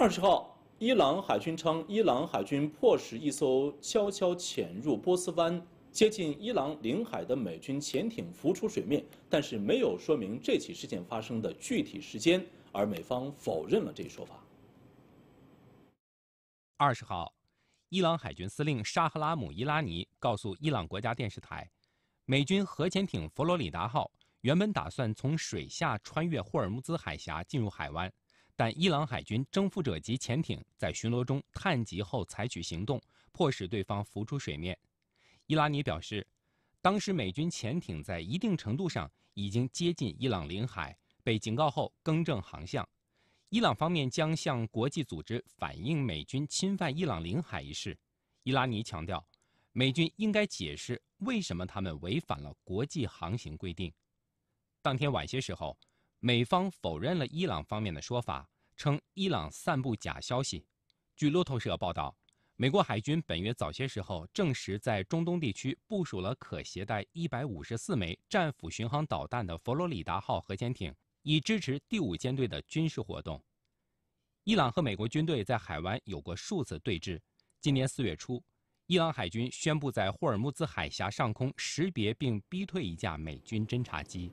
二十号，伊朗海军称，伊朗海军迫使一艘悄悄潜入波斯湾、接近伊朗领海的美军潜艇浮出水面，但是没有说明这起事件发生的具体时间，而美方否认了这一说法。二十号，伊朗海军司令沙赫拉姆·伊拉尼告诉伊朗国家电视台，美军核潜艇“佛罗里达号”原本打算从水下穿越霍尔木兹海峡进入海湾。但伊朗海军征服者级潜艇在巡逻中探及后采取行动，迫使对方浮出水面。伊拉尼表示，当时美军潜艇在一定程度上已经接近伊朗领海，被警告后更正航向。伊朗方面将向国际组织反映美军侵犯伊朗领海一事。伊拉尼强调，美军应该解释为什么他们违反了国际航行规定。当天晚些时候，美方否认了伊朗方面的说法。称伊朗散布假消息。据路透社报道，美国海军本月早些时候证实，在中东地区部署了可携带一百五十四枚战斧巡航导弹的佛罗里达号核潜艇，以支持第五舰队的军事活动。伊朗和美国军队在海湾有过数次对峙。今年四月初，伊朗海军宣布在霍尔木兹海峡上空识别并逼退一架美军侦察机。